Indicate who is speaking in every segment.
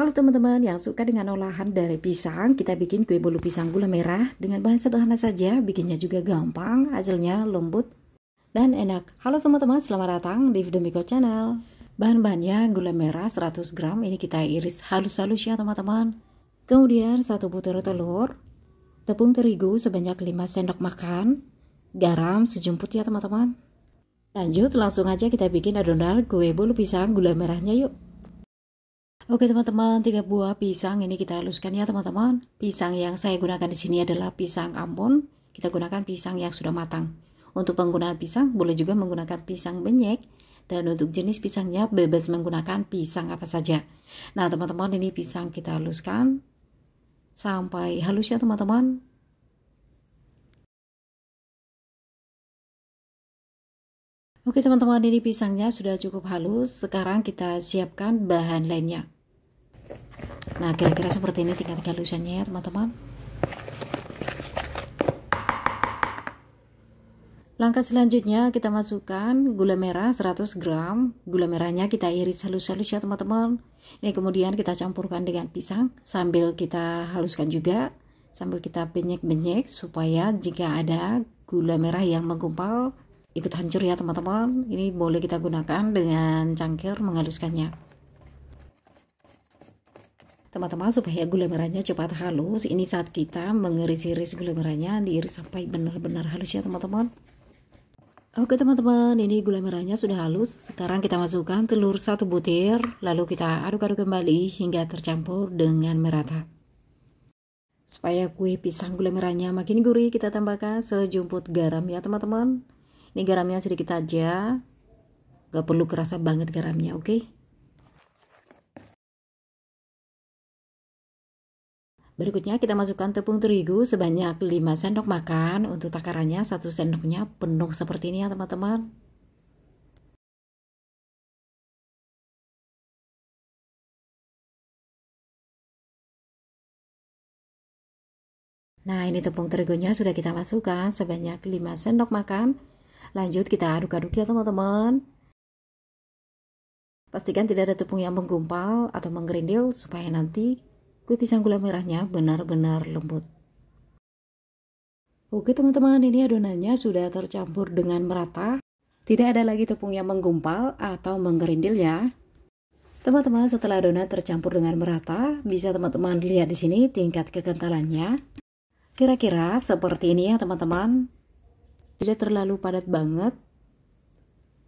Speaker 1: Halo teman-teman yang suka dengan olahan dari pisang, kita bikin kue bolu pisang gula merah dengan bahan sederhana saja, bikinnya juga gampang, hasilnya lembut dan enak. Halo teman-teman, selamat datang di video Miko Channel. Bahan-bahannya gula merah 100 gram, ini kita iris halus-halus ya teman-teman. Kemudian satu butir telur, tepung terigu sebanyak 5 sendok makan, garam sejumput ya teman-teman. Lanjut langsung aja kita bikin adonan kue bolu pisang gula merahnya yuk. Oke teman-teman, tiga buah pisang ini kita haluskan ya teman-teman. Pisang yang saya gunakan di sini adalah pisang Ambon. Kita gunakan pisang yang sudah matang. Untuk penggunaan pisang boleh juga menggunakan pisang benyek dan untuk jenis pisangnya bebas menggunakan pisang apa saja. Nah, teman-teman ini pisang kita haluskan sampai halus ya teman-teman. Oke teman-teman ini pisangnya sudah cukup halus, sekarang kita siapkan bahan lainnya nah kira-kira seperti ini tingkat kehalusannya ya teman-teman Langkah selanjutnya kita masukkan gula merah 100 gram. Gula merahnya kita iris halus-halus ya teman-teman. Ini kemudian kita campurkan dengan pisang sambil kita haluskan juga. Sambil kita benyek-benyek supaya jika ada gula merah yang menggumpal ikut hancur ya teman-teman. Ini boleh kita gunakan dengan cangkir menghaluskannya. Teman-teman supaya gula merahnya cepat halus, ini saat kita mengiris-iris gula merahnya, diiris sampai benar-benar halus ya teman-teman. Oke teman-teman, ini gula merahnya sudah halus. Sekarang kita masukkan telur satu butir, lalu kita aduk-aduk kembali hingga tercampur dengan merata. Supaya kue pisang gula merahnya makin gurih, kita tambahkan sejumput garam ya teman-teman. Ini garamnya sedikit aja, gak perlu kerasa banget garamnya, oke? Okay? Berikutnya kita masukkan tepung terigu sebanyak 5 sendok makan. Untuk takarannya 1 sendoknya penuh seperti ini ya teman-teman. Nah ini tepung terigunya sudah kita masukkan sebanyak 5 sendok makan. Lanjut kita aduk-aduk ya teman-teman. Pastikan tidak ada tepung yang menggumpal atau menggerindil supaya nanti Kue pisang gula merahnya benar-benar lembut. Oke teman-teman, ini adonannya sudah tercampur dengan merata. Tidak ada lagi tepung yang menggumpal atau menggerindil ya. Teman-teman, setelah adonan tercampur dengan merata, bisa teman-teman lihat di sini tingkat kekentalannya. Kira-kira seperti ini ya teman-teman. Tidak terlalu padat banget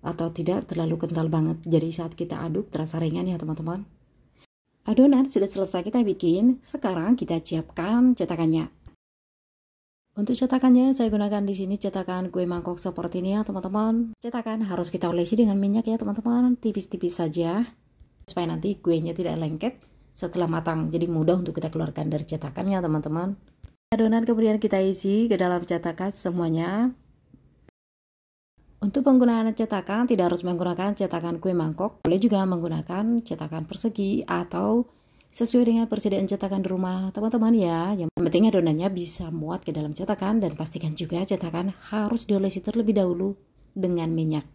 Speaker 1: atau tidak terlalu kental banget. Jadi saat kita aduk terasa ringan ya teman-teman. Adonan sudah selesai kita bikin, sekarang kita siapkan cetakannya. Untuk cetakannya, saya gunakan di sini cetakan kue mangkok seperti ini ya teman-teman. Cetakan harus kita olesi dengan minyak ya teman-teman, tipis-tipis saja. Supaya nanti kuenya tidak lengket setelah matang, jadi mudah untuk kita keluarkan dari cetakannya teman-teman. Adonan kemudian kita isi ke dalam cetakan semuanya. Untuk penggunaan cetakan tidak harus menggunakan cetakan kue mangkok, boleh juga menggunakan cetakan persegi atau sesuai dengan persediaan cetakan di rumah teman-teman ya. Yang penting adonannya bisa muat ke dalam cetakan dan pastikan juga cetakan harus diolesi terlebih dahulu dengan minyak.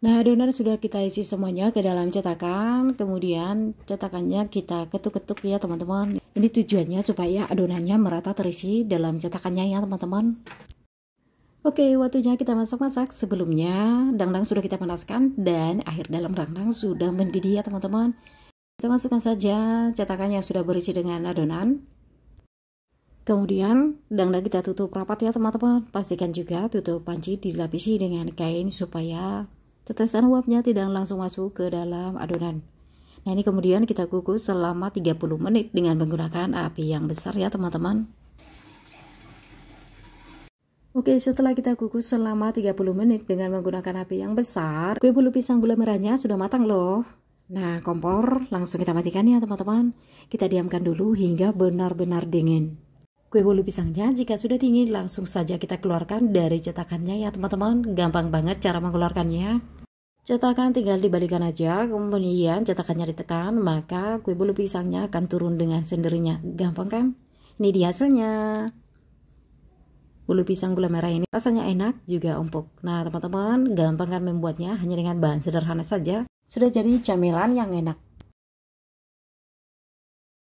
Speaker 1: Nah, adonan sudah kita isi semuanya ke dalam cetakan, kemudian cetakannya kita ketuk-ketuk ya teman-teman. Ini tujuannya supaya adonannya merata terisi dalam cetakannya ya teman-teman. Oke, waktunya kita masak-masak. Sebelumnya, dangdang sudah kita panaskan dan air dalam dangdang sudah mendidih ya teman-teman. Kita masukkan saja cetakan yang sudah berisi dengan adonan. Kemudian, dangdang kita tutup rapat ya teman-teman. Pastikan juga tutup panci dilapisi dengan kain supaya tetesan uapnya tidak langsung masuk ke dalam adonan. Nah ini kemudian kita kukus selama 30 menit dengan menggunakan api yang besar ya teman-teman. Oke, setelah kita kukus selama 30 menit dengan menggunakan api yang besar, kue bulu pisang gula merahnya sudah matang loh. Nah, kompor langsung kita matikan ya teman-teman. Kita diamkan dulu hingga benar-benar dingin. Kue bolu pisangnya jika sudah dingin langsung saja kita keluarkan dari cetakannya ya teman-teman. Gampang banget cara mengeluarkannya. Cetakan tinggal dibalikan aja, kemudian cetakannya ditekan, maka kue bolu pisangnya akan turun dengan sendirinya. Gampang kan? Ini dia hasilnya. Bulu pisang gula merah ini rasanya enak juga empuk. Nah teman-teman gampang kan membuatnya hanya dengan bahan sederhana saja. Sudah jadi camilan yang enak.